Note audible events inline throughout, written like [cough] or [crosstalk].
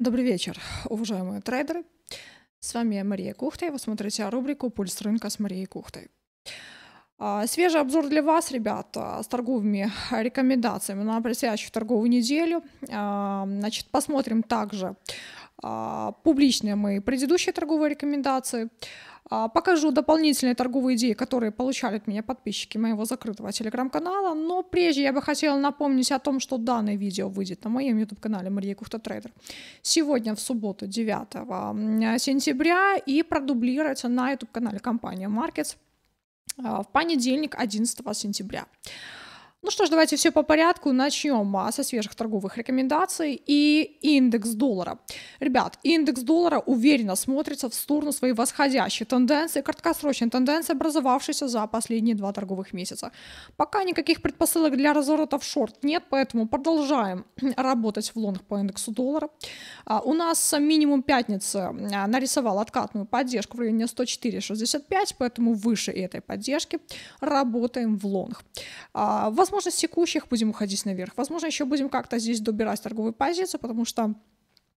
Добрый вечер, уважаемые трейдеры. С вами Мария Кухта, и вы смотрите рубрику «Пульс рынка» с Марией Кухтой. А, свежий обзор для вас, ребят, с торговыми рекомендациями на предстоящую торговую неделю. А, значит, посмотрим также а, публичные мои предыдущие торговые рекомендации – а, покажу дополнительные торговые идеи, которые получали от меня подписчики моего закрытого телеграм-канала. Но прежде я бы хотела напомнить о том, что данное видео выйдет на моем YouTube-канале Мария Кухта Трейдер сегодня, в субботу, 9 сентября, и продублируется на YouTube-канале компания Markets а, в понедельник, 11 сентября. Ну что ж, давайте все по порядку. Начнем а, со свежих торговых рекомендаций и индекс доллара. Ребят, индекс доллара уверенно смотрится в сторону своей восходящей тенденции, краткосрочной тенденции, образовавшейся за последние два торговых месяца. Пока никаких предпосылок для разворота в шорт нет, поэтому продолжаем [clears throat] работать в лонг по индексу доллара. А, у нас минимум пятницы а, нарисовал откатную поддержку в районе 104.65, поэтому выше этой поддержки работаем в лонг возможно, с текущих будем уходить наверх. Возможно, еще будем как-то здесь добирать торговую позицию, потому что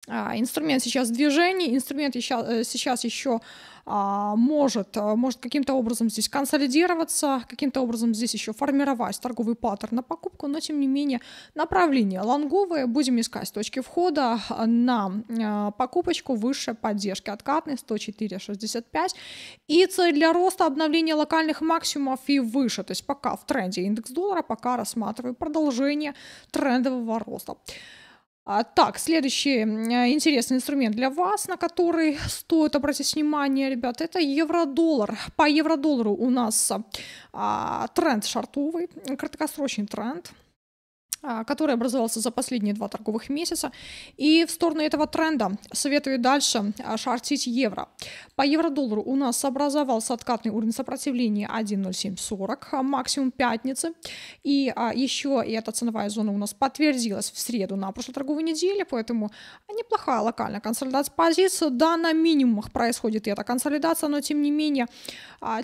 а, инструмент сейчас в движении, инструмент еще, э, сейчас еще а, может, э, может каким-то образом здесь консолидироваться, каким-то образом здесь еще формировать торговый паттерн на покупку, но тем не менее направление лонговые, будем искать точки входа а, на э, покупочку выше поддержки откатной 104.65 и цель для роста обновления локальных максимумов и выше, то есть пока в тренде индекс доллара, пока рассматриваю продолжение трендового роста. А, так, следующий э, интересный инструмент для вас, на который стоит обратить внимание, ребят, это евро-доллар. По евро-доллару у нас а, тренд шартовый, краткосрочный тренд – а, который образовался за последние два торговых месяца. И в сторону этого тренда советую дальше а, шортить евро. По евро-доллару у нас образовался откатный уровень сопротивления 1.0740, а, максимум пятницы. И еще и эта ценовая зона у нас подтвердилась в среду на прошлой торговой неделе, поэтому неплохая локальная консолидация позиций. Да, на минимумах происходит эта консолидация, но тем не менее,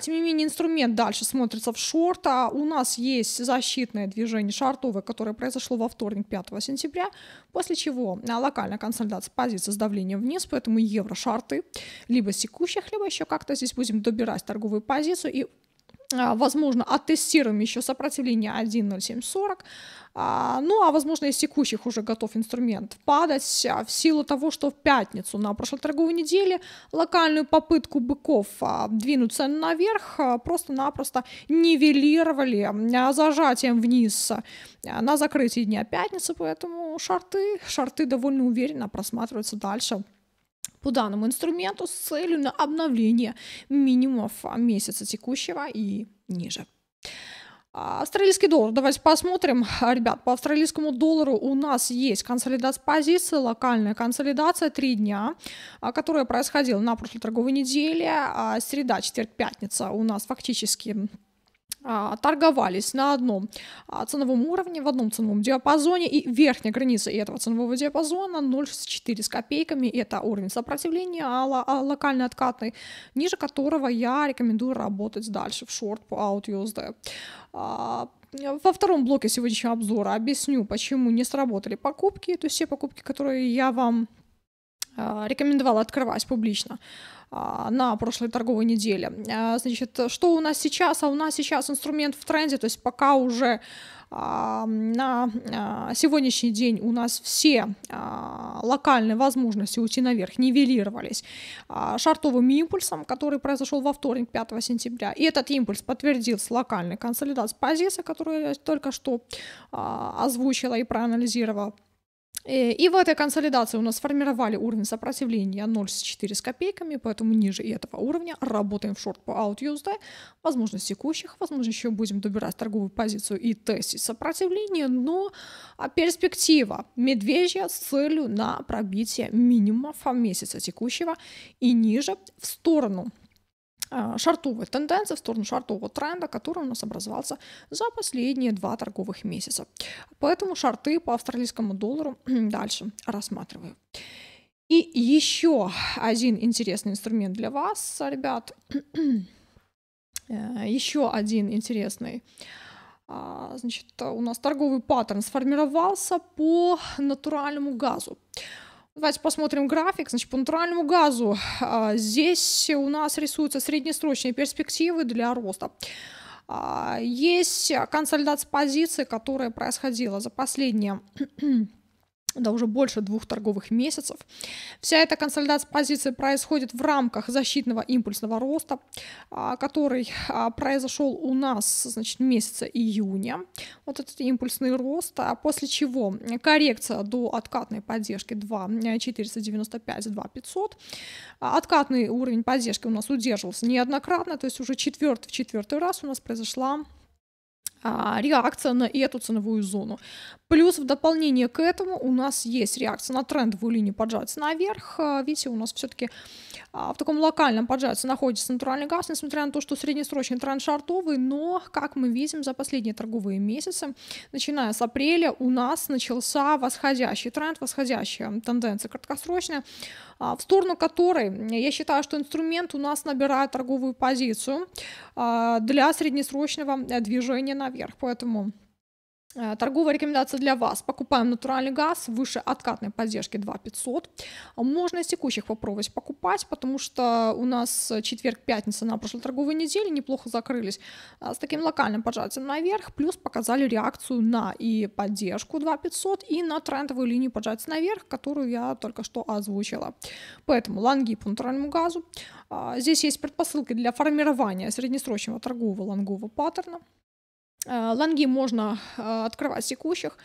тем не менее инструмент дальше смотрится в шорт. У нас есть защитное движение шартовое, которое происходит произошло во вторник, 5 сентября, после чего а, локальная консолидация позиции с давлением вниз, поэтому евро-шарты либо секущих, либо еще как-то здесь будем добирать торговую позицию и а, возможно, оттестируем еще сопротивление 1.0740, а, ну а возможно из текущих уже готов инструмент падать а, в силу того, что в пятницу на прошлой торговой неделе локальную попытку быков двинуть цены наверх просто-напросто нивелировали зажатием вниз на закрытие дня пятницы, поэтому шарты, шарты довольно уверенно просматриваются дальше по данному инструменту с целью на обновление минимумов месяца текущего и ниже. А, австралийский доллар. Давайте посмотрим. А, ребят, по австралийскому доллару у нас есть консолидация позиции, локальная консолидация, три дня, а, которая происходила на прошлой торговой неделе. Среда, четверг, пятница у нас фактически а, торговались на одном а, ценовом уровне, в одном ценовом диапазоне, и верхняя граница этого ценового диапазона 0,64 с копейками, это уровень сопротивления а, а локальный откатный, ниже которого я рекомендую работать дальше в шорт по OutUSD. Во втором блоке сегодняшнего обзора объясню, почему не сработали покупки, то есть все покупки, которые я вам рекомендовала открывать публично. А, на прошлой торговой неделе. А, значит, что у нас сейчас? А у нас сейчас инструмент в тренде, то есть пока уже а, на сегодняшний день у нас все локальные возможности уйти наверх нивелировались шартовым импульсом, который произошел во вторник, 5 сентября. И этот импульс подтвердился локальной консолидацией позиции, которую я только что озвучила и проанализировала. Э, и в этой консолидации у нас сформировали уровень сопротивления 0,4 с копейками, поэтому ниже этого уровня работаем в шорт по OutUSD, возможно, с текущих, возможно, еще будем добирать торговую позицию и тестить сопротивление, но а, перспектива медвежья с целью на пробитие минимумов месяца текущего и ниже в сторону Э, шартовая тенденция, в сторону шартового тренда, который у нас образовался за последние два торговых месяца. Поэтому шарты по австралийскому доллару [clears throat] дальше рассматриваю. И еще один интересный инструмент для вас, ребят. [clears throat] Э, еще один интересный а, значит, у нас торговый паттерн сформировался по натуральному газу. Давайте посмотрим график. Значит, по натуральному газу а, здесь у нас рисуются среднесрочные перспективы для роста. А, есть консолидация позиций, которая происходила за последние да уже больше двух торговых месяцев. Вся эта консолидация позиции происходит в рамках защитного импульсного роста, а, который а, произошел у нас, значит, месяца июня. Вот этот импульсный рост, а после чего коррекция до откатной поддержки 2495, 2500. Э, откатный уровень поддержки у нас удерживался неоднократно, то есть уже четвертый в четвертый раз у нас произошла реакция на эту ценовую зону. Плюс в дополнение к этому у нас есть реакция на трендовую линию поджаться наверх. Э, видите, у нас все-таки а, в таком локальном поджатии находится натуральный газ, несмотря на то, что среднесрочный тренд шартовый, но, как мы видим, за последние торговые месяцы, начиная с апреля, у нас начался восходящий тренд, восходящая тенденция краткосрочная, а, в сторону которой я считаю, что инструмент у нас набирает торговую позицию а, для среднесрочного движения наверх. Поэтому Э, торговая рекомендация для вас. Покупаем натуральный газ выше откатной поддержки 2500. Можно из текущих попробовать покупать, потому что у нас четверг, пятница на прошлой торговой неделе неплохо закрылись э, с таким локальным поджатием наверх, плюс показали реакцию на и поддержку 2500, и на трендовую линию поджатия наверх, которую я только что озвучила. Поэтому лонги по натуральному газу. А, здесь есть предпосылки для формирования среднесрочного торгового лонгового паттерна. Э, лонги можно э, открывать текущих.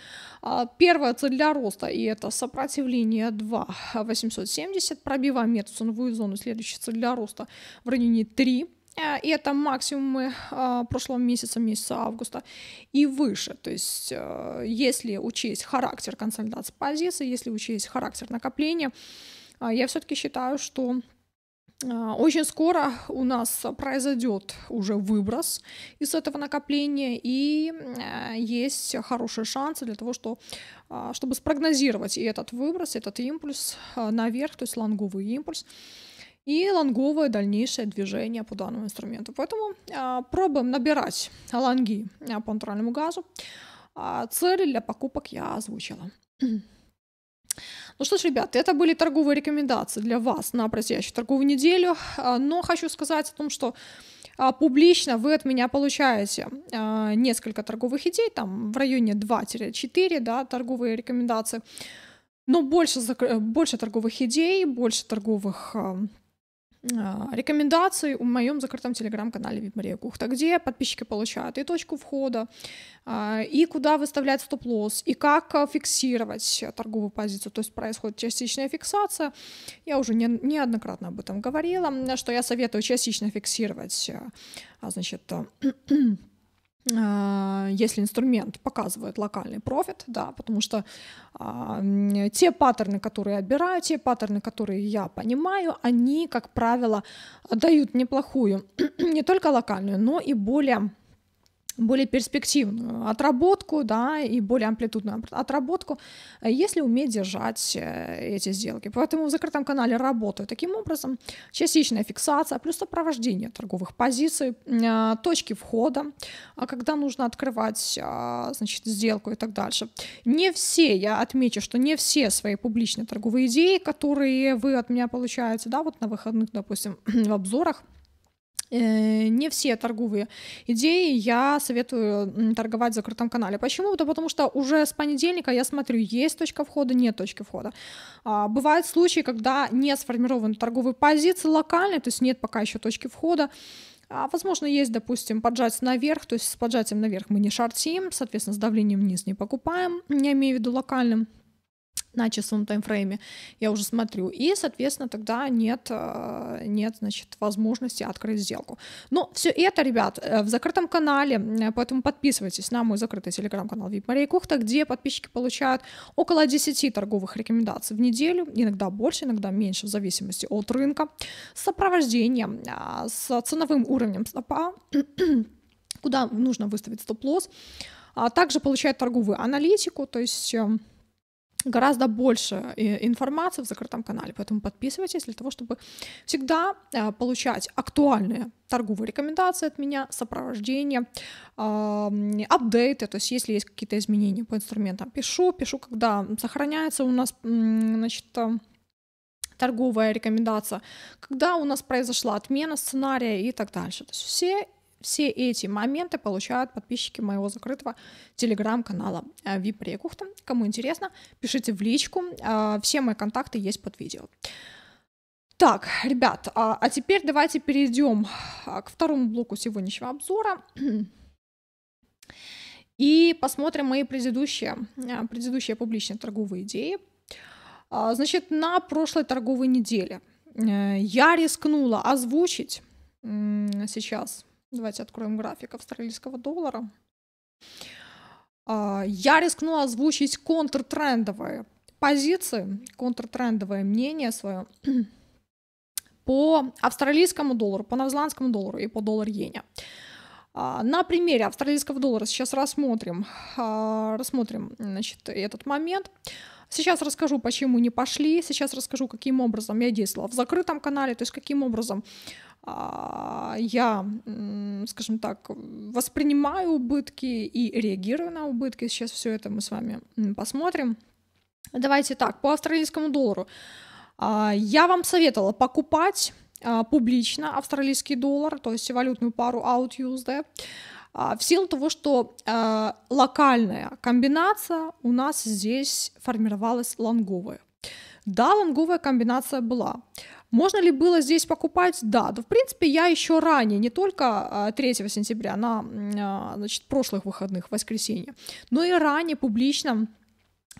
Э, Первая цель для роста, и это сопротивление 2 870. Пробиваем метод зону. Следующая цель для роста в районе 3 и это максимумы прошлого месяца, месяца августа и выше. То есть, если учесть характер консолидации позиции, если учесть характер накопления, я все-таки считаю, что а, очень скоро у нас произойдет уже выброс из этого накопления, и а, есть хорошие шансы для того, что, а, чтобы спрогнозировать и этот выброс, этот импульс наверх, то есть лонговый импульс, и лонговое дальнейшее движение по данному инструменту. Поэтому пробуем набирать лонги по натуральному газу. Цели для покупок я озвучила. Ну что ж, ребят, это были торговые рекомендации для вас на предстоящую торговую неделю, а, но хочу сказать о том, что а, публично вы от меня получаете а, несколько торговых идей, там в районе 2-4 да, торговые рекомендации, но больше, больше торговых идей, больше торговых а, рекомендаций в моем закрытом телеграм-канале Вибмария Кухта, где подписчики получают и точку входа, а, и куда выставлять стоп-лосс, и как а, фиксировать торговую позицию. То есть происходит частичная фиксация. Я уже не, неоднократно об этом говорила, что я советую частично фиксировать значит, а, если инструмент показывает локальный профит, да, потому что а, те паттерны, которые я отбираю, те паттерны, которые я понимаю, они, как правило, дают неплохую, [clears throat] не только локальную, но и более более перспективную отработку, да, и более амплитудную отработку, если уметь держать э, эти сделки. Поэтому в закрытом канале работаю таким образом. Частичная фиксация плюс сопровождение торговых позиций, а, точки входа, а когда нужно открывать, а, значит, сделку и так дальше. Не все, я отмечу, что не все свои публичные торговые идеи, которые вы от меня получаете, да, вот на выходных, допустим, [clears throat] в обзорах, Э, не все торговые идеи я советую торговать в закрытом канале. Почему? Да потому что уже с понедельника я смотрю, есть точка входа, нет точки входа. А, бывают случаи, когда не сформированы торговые позиции локально, то есть нет пока еще точки входа. А, возможно, есть, допустим, поджать наверх, то есть с поджатием наверх мы не шортим, соответственно, с давлением вниз не покупаем, я имею в виду локальным на часовом таймфрейме я уже смотрю. И, соответственно, тогда нет, э, нет значит, возможности открыть сделку. Но все это, ребят, э, в закрытом канале, э, поэтому подписывайтесь на мой закрытый телеграм-канал VIP Мария Кухта, где подписчики получают около 10 торговых рекомендаций в неделю, иногда больше, иногда меньше, в зависимости от рынка, с сопровождением, с ценовым уровнем стопа, [clears throat] куда нужно выставить стоп-лосс, а также получает торговую аналитику, то есть гораздо больше э, информации в закрытом канале, поэтому подписывайтесь для того, чтобы всегда э, получать актуальные торговые рекомендации от меня, сопровождение, апдейты, то есть если есть какие-то изменения по инструментам, пишу, пишу, когда сохраняется у нас, значит, э, торговая рекомендация, когда у нас произошла отмена сценария и так дальше. То есть все все эти моменты получают подписчики моего закрытого телеграм-канала VIP э, Рекухта. Кому интересно, пишите в личку. Э, все мои контакты есть под видео. Так, ребят, а, а теперь давайте перейдем а, к второму блоку сегодняшнего обзора. И посмотрим мои предыдущие, э, предыдущие публичные торговые идеи. А, значит, на прошлой торговой неделе я рискнула озвучить сейчас Давайте откроем график австралийского доллара. А, я рискнула озвучить контртрендовые позиции, контртрендовое мнение свое [clears throat] по австралийскому доллару, по новозеландскому доллару и по доллар-иене. А, на примере австралийского доллара сейчас рассмотрим, а, рассмотрим значит, этот момент. Сейчас расскажу, почему не пошли, сейчас расскажу, каким образом я действовала в закрытом канале, то есть каким образом а, я, скажем так, воспринимаю убытки и реагирую на убытки. Сейчас все это мы с вами посмотрим. Давайте так, по австралийскому доллару. А, я вам советовала покупать а, публично австралийский доллар, то есть валютную пару OutUSD. А, в силу того, что э, локальная комбинация у нас здесь формировалась лонговая. Да, лонговая комбинация была. Можно ли было здесь покупать? Да, да в принципе, я еще ранее, не только 3 а, сентября, на значит, прошлых выходных, воскресенье, но и ранее публично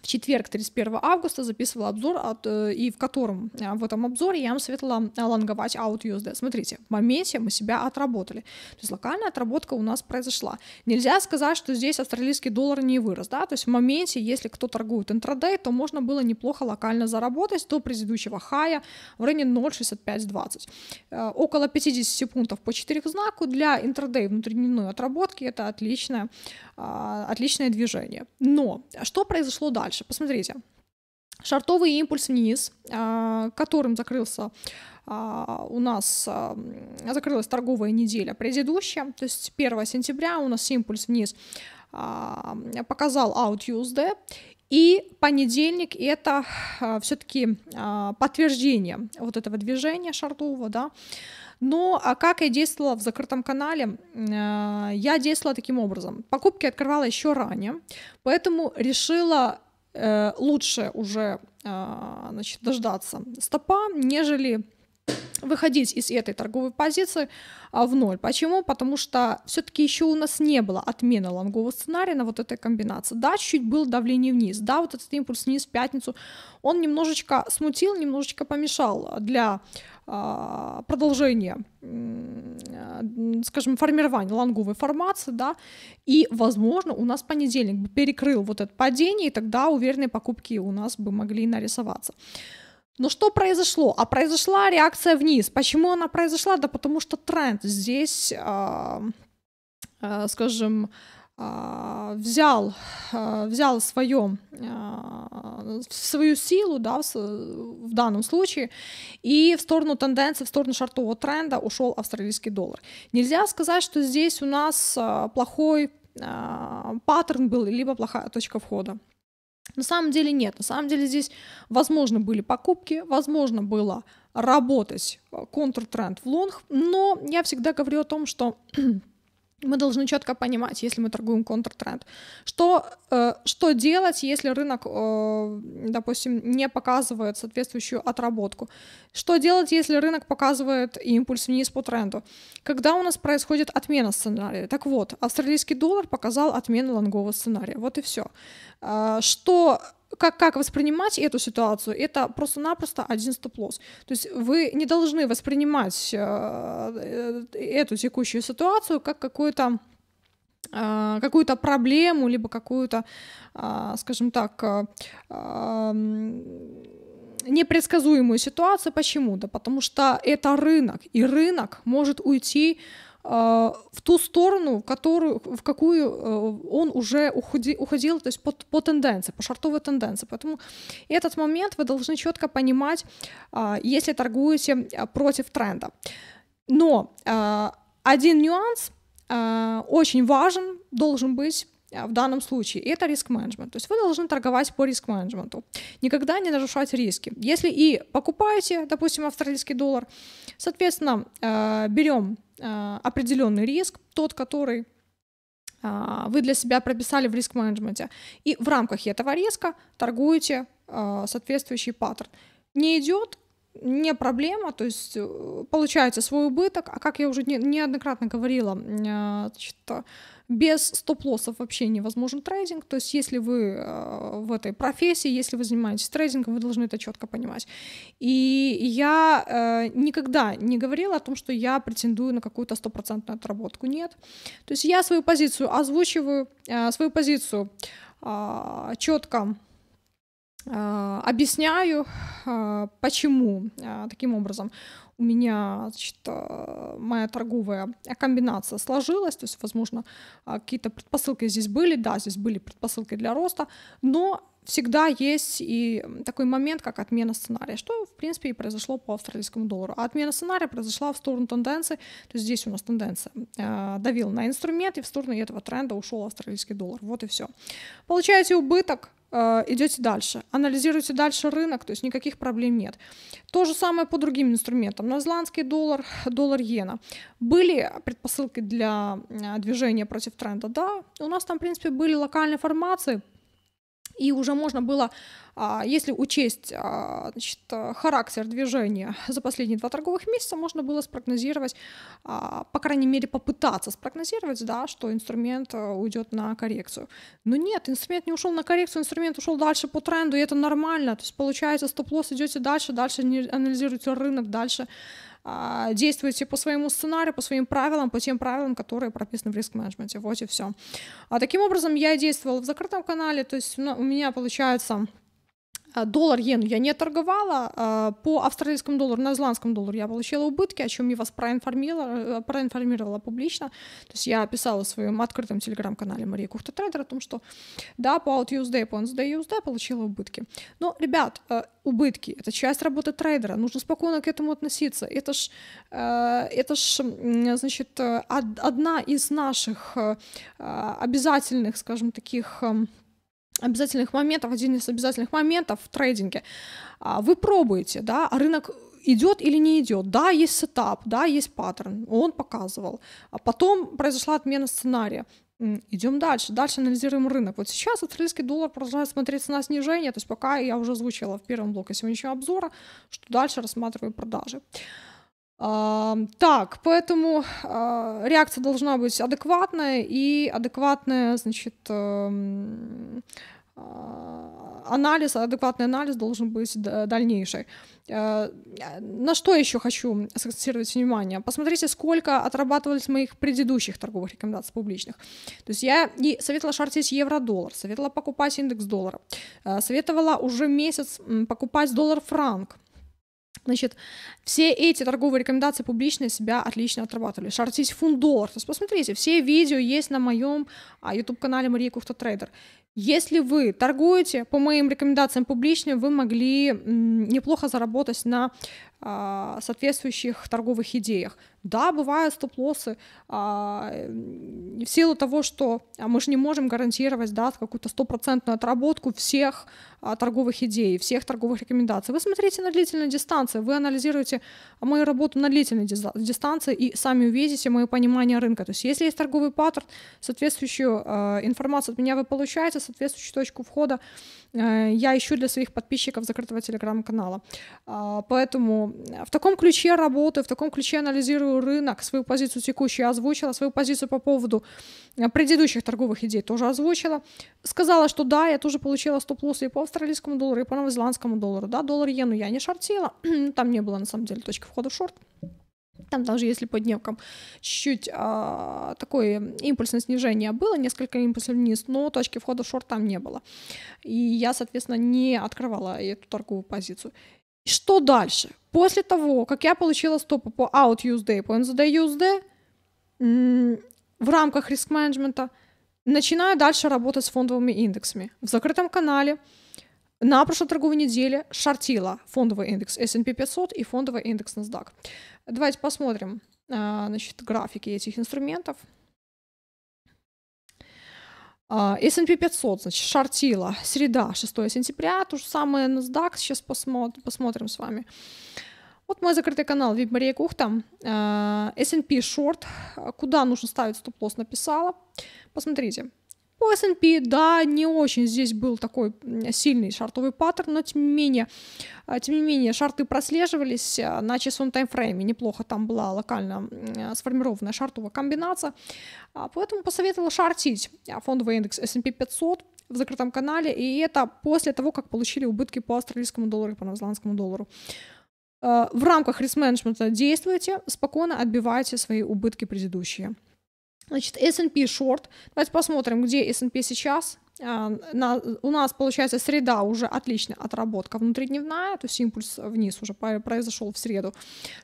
в четверг, 31 августа, записывала обзор, от, э, и в котором, э, в этом обзоре я вам советовала э, ланговать out USD. Смотрите, в моменте мы себя отработали. То есть локальная отработка у нас произошла. Нельзя сказать, что здесь австралийский доллар не вырос, да, то есть в моменте, если кто торгует интрадей, то можно было неплохо локально заработать до предыдущего хая в районе 0.6520. Около 50 пунктов по 4 знаку для интрадей внутренней отработки это отличное, а, отличное движение. Но что произошло дальше? дальше. Посмотрите. шортовый импульс вниз, а, которым закрылся а, у нас а, закрылась торговая неделя предыдущая, то есть 1 сентября у нас импульс вниз показал Out Tuesday, и понедельник это все-таки подтверждение вот этого движения шартового, да, но как я действовала в закрытом канале? Я действовала таким образом. Покупки открывала еще ранее, поэтому решила Э, лучше уже э, значит, дождаться стопа, нежели выходить из этой торговой позиции а, в ноль. Почему? Потому что все-таки еще у нас не было отмены лонгового сценария на вот этой комбинации. Да, чуть было давление вниз, да, вот этот импульс вниз в пятницу, он немножечко смутил, немножечко помешал для а, продолжения скажем, формирование лонговой формации, да, и, возможно, у нас понедельник бы перекрыл вот это падение, и тогда уверенные покупки у нас бы могли нарисоваться. Но что произошло? А произошла реакция вниз. Почему она произошла? Да потому что тренд здесь, э, э, скажем, а, взял, а, взял свое, а, свою силу да, в данном случае, и в сторону тенденции, в сторону шартового тренда ушел австралийский доллар. Нельзя сказать, что здесь у нас плохой паттерн был, либо плохая точка входа. На самом деле нет. На самом деле здесь, возможно, были покупки, возможно, было работать контртренд в лонг, но я всегда говорю о том, что [clears throat] мы должны четко понимать, если мы торгуем контртренд, что, э, что делать, если рынок, э, допустим, не показывает соответствующую отработку, что делать, если рынок показывает импульс вниз по тренду, когда у нас происходит отмена сценария. Так вот, австралийский доллар показал отмену лонгового сценария, вот и все. Э, что как, как воспринимать эту ситуацию, это просто-напросто один стоп-лосс. То есть вы не должны воспринимать э, э эту текущую ситуацию как какую-то э, какую-то проблему, либо какую-то, э, скажем так, эм, непредсказуемую ситуацию. Почему? Да потому что это рынок, и рынок может уйти а, в ту сторону, которую, в какую э, он уже уходи, уходил, то есть по, по тенденции, по шартовой тенденции. Поэтому этот момент вы должны четко понимать, а, если торгуете а, против тренда. Но один нюанс очень важен, должен быть в данном случае, это риск-менеджмент. То есть вы должны торговать по риск-менеджменту. Никогда не нарушать риски. Если и покупаете, допустим, австралийский доллар, соответственно, берем а, определенный риск, тот, который а, вы для себя прописали в риск-менеджменте. И в рамках этого риска торгуете а, соответствующий паттерн. Не идет, не проблема, то есть э, получаете свой убыток, а как я уже неоднократно говорила, значит, без стоп-лоссов вообще невозможен трейдинг. То есть, если вы э, в этой профессии, если вы занимаетесь трейдингом, вы должны это четко понимать. И я э, никогда не говорила о том, что я претендую на какую-то стопроцентную отработку. Нет. То есть я свою позицию озвучиваю, э, свою позицию четко объясняю, почему таким образом у меня, значит, э, моя торговая комбинация сложилась, то есть, возможно, э, какие-то предпосылки здесь были, да, здесь были предпосылки для роста, но всегда есть и такой момент, как отмена сценария, что, в принципе, и произошло по австралийскому доллару. А отмена сценария произошла в сторону тенденции, то есть здесь у нас тенденция э, давил на инструмент, и в сторону этого тренда ушел австралийский доллар. Вот и все. Получаете убыток, Э, идете дальше, анализируете дальше рынок, то есть никаких проблем нет. То же самое по другим инструментам. Новозеландский доллар, доллар иена. Были предпосылки для э, движения против тренда? Да, у нас там, в принципе, были локальные формации и уже можно было, а, если учесть а, значит, характер движения за последние два торговых месяца, можно было спрогнозировать, а, по крайней мере, попытаться спрогнозировать, да, что инструмент э, уйдет на коррекцию. Но нет, инструмент не ушел на коррекцию, инструмент ушел дальше по тренду, и это нормально. То есть получается, стоп-лосс идете дальше, дальше анализируете рынок, дальше а, действуйте по своему сценарию, по своим правилам, по тем правилам, которые прописаны в риск-менеджменте. Вот и все. А таким образом я действовала в закрытом канале, то есть ну, у меня получается а, доллар иену я не торговала. А, по австралийскому доллару, новозеландскому доллару я получила убытки, о чем я вас проинформировала, э, проинформировала публично. То есть я писала в своем открытом телеграм-канале Мария Кухта Трейдер о том, что да, по Out USD, по USD, USD получила убытки. Но, ребят, э, убытки — это часть работы трейдера, нужно спокойно к этому относиться. Это ж, э, это ж значит, одна из наших обязательных, скажем, таких эм, обязательных моментов, один из обязательных моментов в трейдинге. А, вы пробуете, да, а рынок идет или не идет. Да, есть сетап, да, есть паттерн, он показывал. А потом произошла отмена сценария. Идем дальше, дальше анализируем рынок. Вот сейчас австралийский доллар продолжает смотреться на снижение, то есть пока я уже озвучила в первом блоке сегодняшнего обзора, что дальше рассматриваю продажи. Так, поэтому а, реакция должна быть адекватная и адекватная, значит, эм, а, анализ, адекватный анализ должен быть дальнейший. Э, на что еще хочу сакцентировать внимание? Посмотрите, сколько отрабатывались моих предыдущих торговых рекомендаций публичных. То есть я и советовала шортить евро-доллар, советовала покупать индекс доллара, э, советовала уже месяц покупать доллар-франк, Значит, все эти торговые рекомендации публичные себя отлично отрабатывали. Шортить фундор. То есть посмотрите, все видео есть на моем а, YouTube-канале Мария Кухта Трейдер. Если вы торгуете по моим рекомендациям публичным, вы могли неплохо заработать на а, соответствующих торговых идеях. Да, бывают стоп-лоссы. А, в силу того, что а, мы же не можем гарантировать да, какую-то стопроцентную отработку всех а, торговых идей, всех торговых рекомендаций. Вы смотрите на длительной дистанции, вы анализируете а, мою работу на длительной дистанции и сами увидите мое понимание рынка. То есть если есть торговый паттерн, соответствующую а, информацию от меня вы получаете, соответствующую точку входа, Э, я ищу для своих подписчиков закрытого телеграм-канала. А, поэтому э, в таком ключе работаю, в таком ключе анализирую рынок, свою позицию текущую озвучила, свою позицию по поводу э, предыдущих торговых идей тоже озвучила. Сказала, что да, я тоже получила стоп-лоссы и по австралийскому доллару, и по новозеландскому доллару. Да, доллар-иену я не шортила, [clears throat] там не было на самом деле точки входа в шорт там даже если по дневкам чуть а, такой импульсное снижение было, несколько импульсов вниз, но точки входа в шорт там не было. И я, соответственно, не открывала эту торговую позицию. Что дальше? После того, как я получила стопы по out USD, по NZD USD, в рамках риск-менеджмента начинаю дальше работать с фондовыми индексами. В закрытом канале на прошлой торговой неделе шортила фондовый индекс S&P 500 и фондовый индекс NASDAQ. Давайте посмотрим а, значит, графики этих инструментов. А, S&P 500, значит, шартила, среда, 6 сентября, то же самое NASDAQ, сейчас посмотри, посмотрим с вами. Вот мой закрытый канал VIP Мария Кухта, а, S&P шорт, куда нужно ставить стоп-лосс, написала. Посмотрите, у S&P, да, не очень здесь был такой сильный шартовый паттерн, но тем не менее, а, тем не менее шарты прослеживались а, на часовом таймфрейме, неплохо там была локально а, сформированная шартовая комбинация, поэтому посоветовала шартить фондовый индекс S&P 500 в закрытом канале, и это после того, как получили убытки по австралийскому доллару и по новозеландскому доллару. В рамках риск-менеджмента действуйте, спокойно отбивайте свои убытки предыдущие. Значит, S&P short. Давайте посмотрим, где S&P сейчас. А, у нас, получается, среда уже отличная отработка внутридневная, то есть импульс вниз уже произошел в среду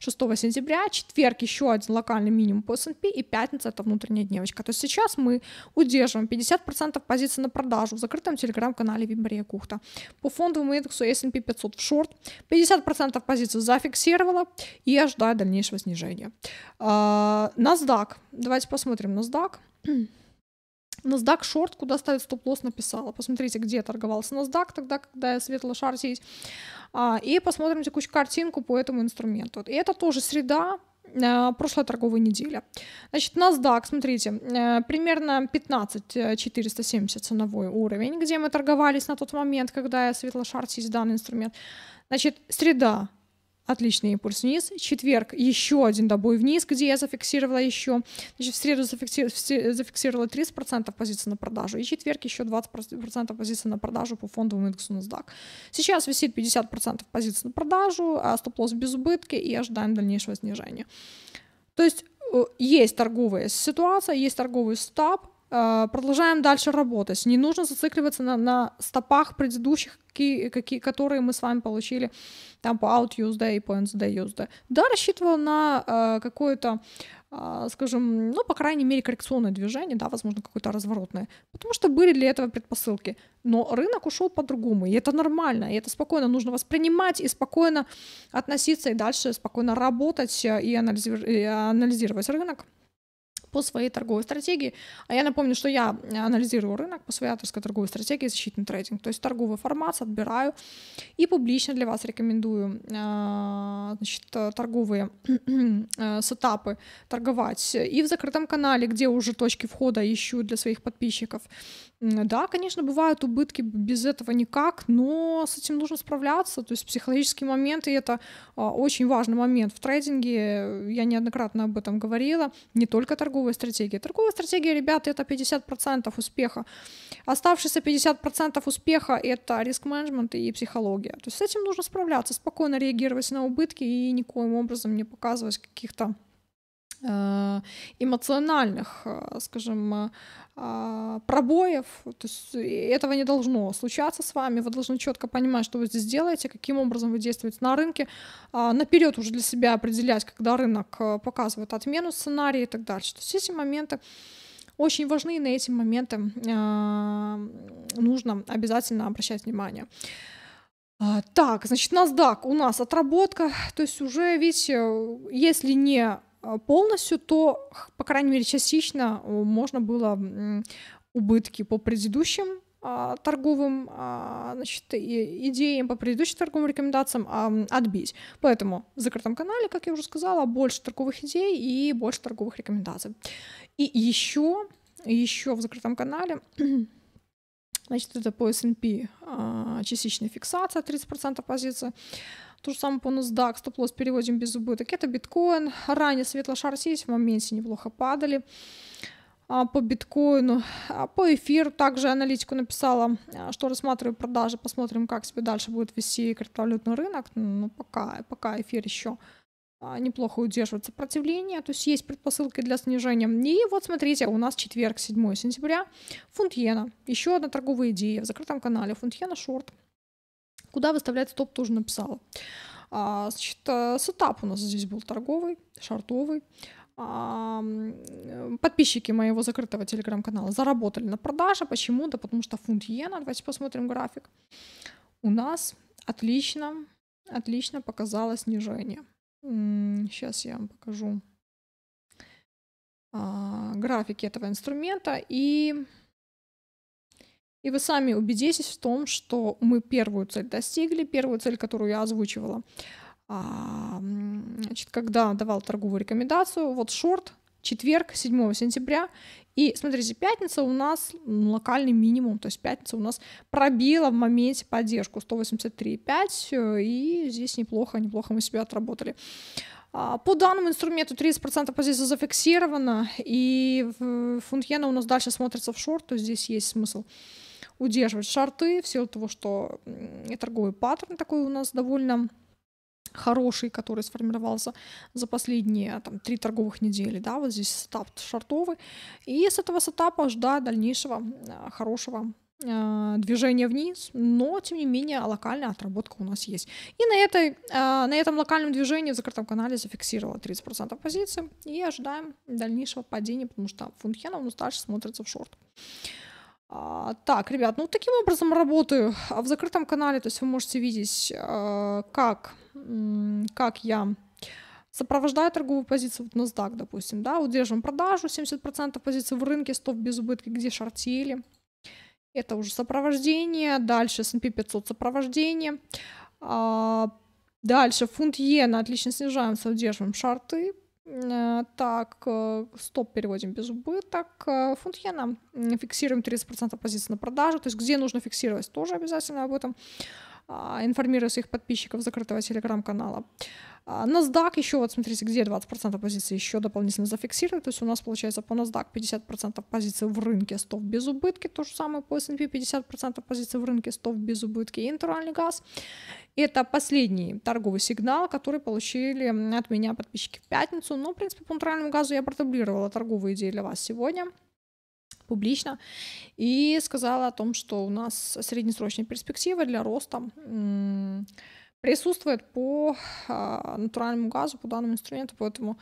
6 сентября, четверг еще один локальный минимум по S&P и пятница это внутренняя дневочка. То есть сейчас мы удерживаем 50% позиций на продажу в закрытом телеграм-канале Вибрия Кухта. По фондовому индексу S&P 500 в шорт, 50% позиций зафиксировала и ожидаю дальнейшего снижения. А, NASDAQ, давайте посмотрим NASDAQ. NASDAQ шорт, куда ставить стоп-лосс, написала. Посмотрите, где торговался NASDAQ тогда, когда я светила шар А, и посмотрим текущую картинку по этому инструменту. И это тоже среда, э, прошлая торговая неделя Значит, NASDAQ, смотрите, э, примерно 15 470 э, ценовой уровень, где мы торговались на тот момент, когда я светло шар данный инструмент. Значит, среда Отличный импульс вниз. Четверг еще один добой вниз, где я зафиксировала еще. Значит, в среду зафиксировала, зафиксировала 30% позиции на продажу. И четверг еще 20% позиции на продажу по фондовому индексу NASDAQ. Сейчас висит 50% позиции на продажу, а стоп-лосс без убытки и ожидаем дальнейшего снижения. То есть э, есть торговая ситуация, есть торговый стаб, Э, продолжаем дальше работать. Не нужно зацикливаться на, на стопах предыдущих, какие, которые мы с вами получили там по out use, да, и по NZD use, да. Да, рассчитывал на э, какое-то, э, скажем, ну, по крайней мере, коррекционное движение, да, возможно, какое-то разворотное, потому что были для этого предпосылки. Но рынок ушел по-другому, и это нормально, и это спокойно нужно воспринимать и спокойно относиться, и дальше спокойно работать э, и анализировать, и анализировать рынок по своей торговой стратегии. А я напомню, что я э, анализирую рынок по своей авторской торговой стратегии защитный трейдинг. То есть торговый формат отбираю и публично для вас рекомендую э, значит, торговые [clears throat] э, сетапы торговать и в закрытом канале, где уже точки входа ищу для своих подписчиков. Да, конечно, бывают убытки, без этого никак, но с этим нужно справляться. То есть психологические моменты — это очень важный момент в трейдинге. Я неоднократно об этом говорила. Не только торговый торговой стратегии. Торговая стратегия, ребята, это 50% успеха. Оставшиеся 50% успеха — это риск-менеджмент и психология. То есть с этим нужно справляться, спокойно реагировать на убытки и никоим образом не показывать каких-то Э, эмоциональных, э, скажем, э, а, пробоев. То есть этого не должно случаться с вами. Вы должны четко понимать, что вы здесь делаете, каким образом вы действуете на рынке. А, наперед уже для себя определять, когда рынок показывает отмену сценария и так дальше. То есть эти моменты очень важны, и на эти моменты а, нужно обязательно обращать внимание. Так, значит, NASDAQ у нас отработка, то есть уже, видите, если не а, полностью, то, по крайней мере, частично можно было убытки по предыдущим а, торговым а, значит, идеям, по предыдущим торговым рекомендациям отбить. Поэтому в закрытом канале, как я уже сказала, больше торговых идей и больше торговых рекомендаций. И еще, еще в закрытом канале [clears throat] Значит, это по S&P частичная фиксация 30% позиции. То же самое по NASDAQ, стоп-лосс переводим без убыток. Это биткоин. Ранее светло-шар здесь в моменте неплохо падали а, по биткоину, а, по эфиру. Также аналитику написала, а, что рассматриваю продажи, посмотрим, как себе дальше будет вести криптовалютный рынок. Но ну, пока, пока эфир еще неплохо удерживает сопротивление, то есть есть предпосылки для снижения. И вот смотрите, у нас четверг, 7 сентября, фунт иена. Еще одна торговая идея в закрытом канале, фунт иена шорт Куда выставлять стоп, тоже написала. А, значит, э, сетап у нас здесь был торговый, шартовый. А, подписчики моего закрытого телеграм-канала заработали на продаже. почему да потому что фунт иена, давайте посмотрим график, у нас отлично, отлично показало снижение. Сейчас я вам покажу а, графики этого инструмента и и вы сами убедитесь в том, что мы первую цель достигли, первую цель, которую я озвучивала. А, значит, когда давал торговую рекомендацию, вот шорт, четверг, 7 сентября. И смотрите, пятница у нас локальный минимум, то есть пятница у нас пробила в моменте поддержку 183,5, э, и здесь неплохо, неплохо мы себя отработали. А, по данному инструменту 30% позиции зафиксировано, и фунт иена у нас дальше смотрится в шорт, то есть здесь есть смысл удерживать шарты в силу того, что торговый паттерн такой у нас довольно хороший, который сформировался за последние там, три торговых недели. Да, вот здесь сетап шартовый. И с этого сетапа ждать дальнейшего э, хорошего э, движения вниз, но, тем не менее, локальная отработка у нас есть. И на, этой, э, на этом локальном движении в закрытом канале зафиксировала 30% позиции и ожидаем дальнейшего падения, потому что фунт хена у нас дальше смотрится в шорт. А, так, ребят, ну таким образом работаю. А в закрытом канале, то есть вы можете видеть, а, как, как я сопровождаю торговую позицию, вот NASDAQ, допустим, да, удерживаем продажу, 70% позиции в рынке, стоп без убытки, где шортили. Это уже сопровождение, дальше S&P 500 сопровождение. А, дальше фунт иена, отлично снижаемся, удерживаем шарты, Э, так, э, стоп переводим без убыток. Э, фунт иена. Фиксируем 30% позиции на продажу. То есть где нужно фиксировать, тоже обязательно об этом. А, информируя своих подписчиков закрытого телеграм-канала. А, NASDAQ еще, вот смотрите, где 20% позиций еще дополнительно зафиксировали, то есть у нас получается по NASDAQ 50% позиций в рынке, 100 без убытки, то же самое по S&P 50% позиций в рынке, 100 без убытки и натуральный газ. Это последний торговый сигнал, который получили от меня подписчики в пятницу, но, в принципе, по натуральному газу я продублировала торговые идеи для вас сегодня публично, и сказала о том, что у нас среднесрочная перспектива для роста присутствует по а, натуральному газу, по данному инструменту, поэтому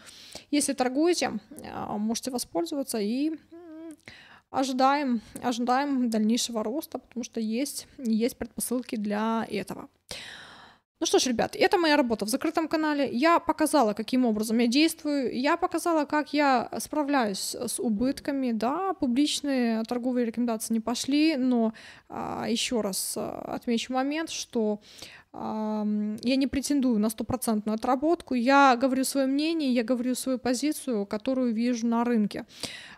если торгуете, а, можете воспользоваться и ожидаем, ожидаем дальнейшего роста, потому что есть, есть предпосылки для этого. Ну что ж, ребят, это моя работа в закрытом канале. Я показала, каким образом я действую. Я показала, как я справляюсь с убытками. Да, публичные торговые рекомендации не пошли, но а, еще раз а, отмечу момент, что я не претендую на стопроцентную отработку, я говорю свое мнение, я говорю свою позицию, которую вижу на рынке.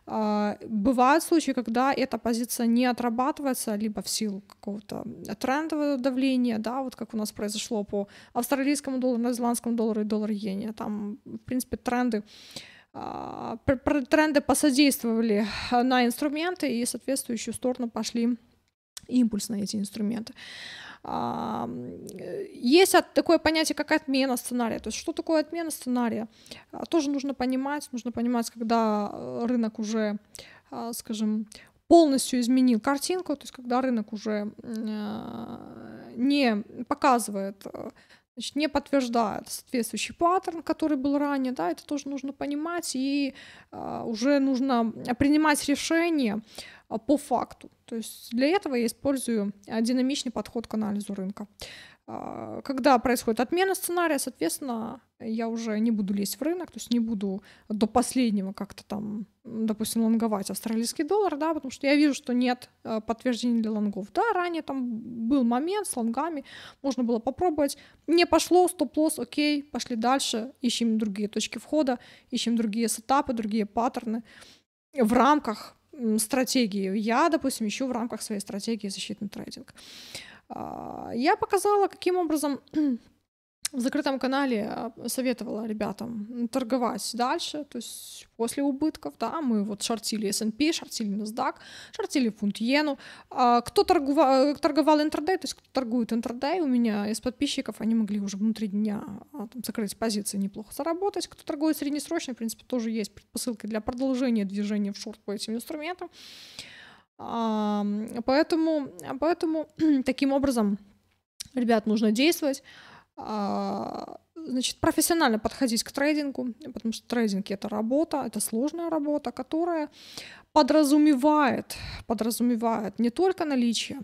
А, бывают случаи, когда эта позиция не отрабатывается, либо в силу какого-то трендового давления, да, вот как у нас произошло по австралийскому доллару, новозеландскому доллару и доллару иене, там, в принципе, тренды а, тренды посодействовали на инструменты и соответствующую сторону пошли импульс на эти инструменты. Э, есть такое понятие, как отмена сценария. То есть что такое отмена сценария? А, тоже нужно понимать. Нужно понимать, когда э, рынок уже, э, скажем, полностью изменил картинку, то есть когда рынок уже не показывает, значит, не подтверждает соответствующий паттерн, который был ранее, да, это тоже нужно понимать, и уже нужно принимать решение, а, по факту. То есть для этого я использую а, динамичный подход к анализу рынка. А, когда происходит отмена сценария, соответственно, я уже не буду лезть в рынок, то есть не буду до последнего как-то там, допустим, лонговать австралийский доллар, да, потому что я вижу, что нет подтверждений для лонгов. Да, ранее там был момент с лонгами, можно было попробовать, не пошло, стоп-лосс, окей, пошли дальше, ищем другие точки входа, ищем другие сетапы, другие паттерны в рамках стратегию. Я, допустим, ищу в рамках своей стратегии защитный трейдинг. А, я показала, каким образом в закрытом канале э, советовала ребятам торговать дальше, то есть после убытков, да, мы вот шортили S&P, шортили NASDAQ, шортили фунт иену. А кто торговал, торговал интердей, то есть кто торгует интердей, у меня из подписчиков они могли уже внутри дня а, там, закрыть позиции, неплохо заработать. Кто торгует среднесрочно, в принципе, тоже есть предпосылки для продолжения движения в шорт по этим инструментам. А, поэтому, поэтому [clears throat] таким образом, ребят, нужно действовать. А, значит, профессионально подходить к трейдингу, потому что трейдинг — это работа, это сложная работа, которая подразумевает, подразумевает не только наличие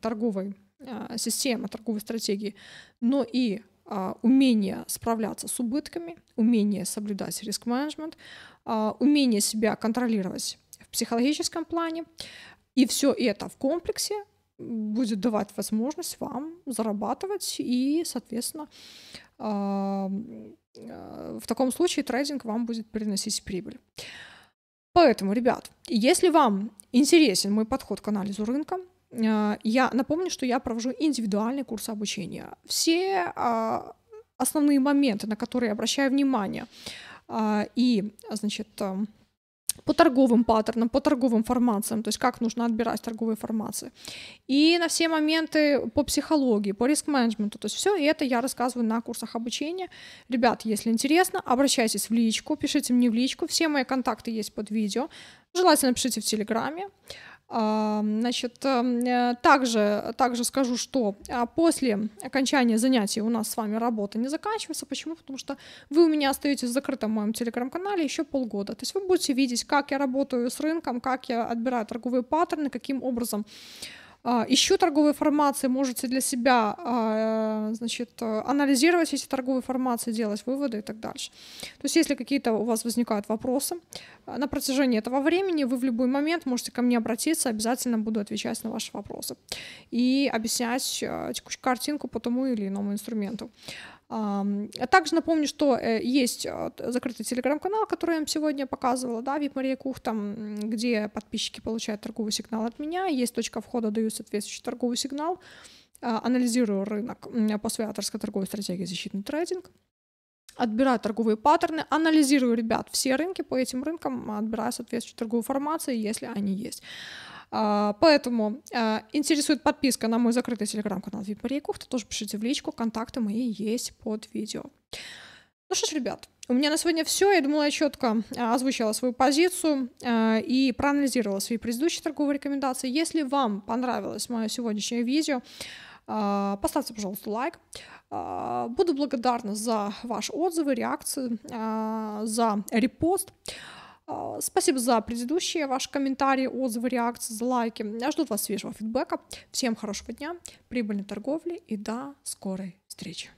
торговой а, системы, торговой стратегии, но и а, умение справляться с убытками, умение соблюдать риск-менеджмент, умение себя контролировать в психологическом плане. И все это в комплексе будет давать возможность вам зарабатывать и, соответственно, а, а, в таком случае трейдинг вам будет приносить прибыль. Поэтому, ребят, если вам интересен мой подход к анализу рынка, а, я напомню, что я провожу индивидуальные курсы обучения. Все основные моменты, на которые я обращаю внимание, и, значит, по торговым паттернам, по торговым формациям, то есть как нужно отбирать торговые формации. И на все моменты по психологии, по риск-менеджменту, то есть все это я рассказываю на курсах обучения. Ребят, если интересно, обращайтесь в личку, пишите мне в личку, все мои контакты есть под видео, желательно пишите в Телеграме. Значит, э, также, также скажу, что а, после окончания занятий у нас с вами работа не заканчивается. Почему? Потому что вы у меня остаетесь в моем телеграм-канале еще полгода. То есть вы будете видеть, как я работаю с рынком, как я отбираю торговые паттерны, каким образом еще а, торговые формации можете для себя а, э, значит, анализировать эти торговые формации, делать выводы и так дальше. То есть если какие-то у вас возникают вопросы а, на протяжении этого времени, вы в любой момент можете ко мне обратиться, обязательно буду отвечать на ваши вопросы и объяснять текущую картинку по тому или иному инструменту. А также напомню, что э, есть э, закрытый телеграм-канал, который я вам сегодня показывала, да, Вип Мария Кух, там, где подписчики получают торговый сигнал от меня, есть точка входа, даю соответствующий торговый сигнал, а, анализирую рынок по своей авторской торговой стратегии защитный трейдинг, отбираю торговые паттерны, анализирую, ребят, все рынки по этим рынкам, отбираю соответствующую торговую формации, если они есть. А, поэтому а, интересует подписка на мой закрытый телеграм-канал VIP Моряков, тоже пишите в личку, контакты мои есть под видео. Ну что ж, ребят, у меня на сегодня все. Я думала, я четко а, озвучила свою позицию и проанализировала свои предыдущие торговые рекомендации. Если вам понравилось мое сегодняшнее видео, поставьте, пожалуйста, лайк. Буду благодарна за ваши отзывы, реакции, за репост. А, спасибо за предыдущие ваши комментарии, отзывы, реакции, за лайки. Я жду от вас свежего фидбэка. Всем хорошего дня, прибыльной торговли и до скорой встречи.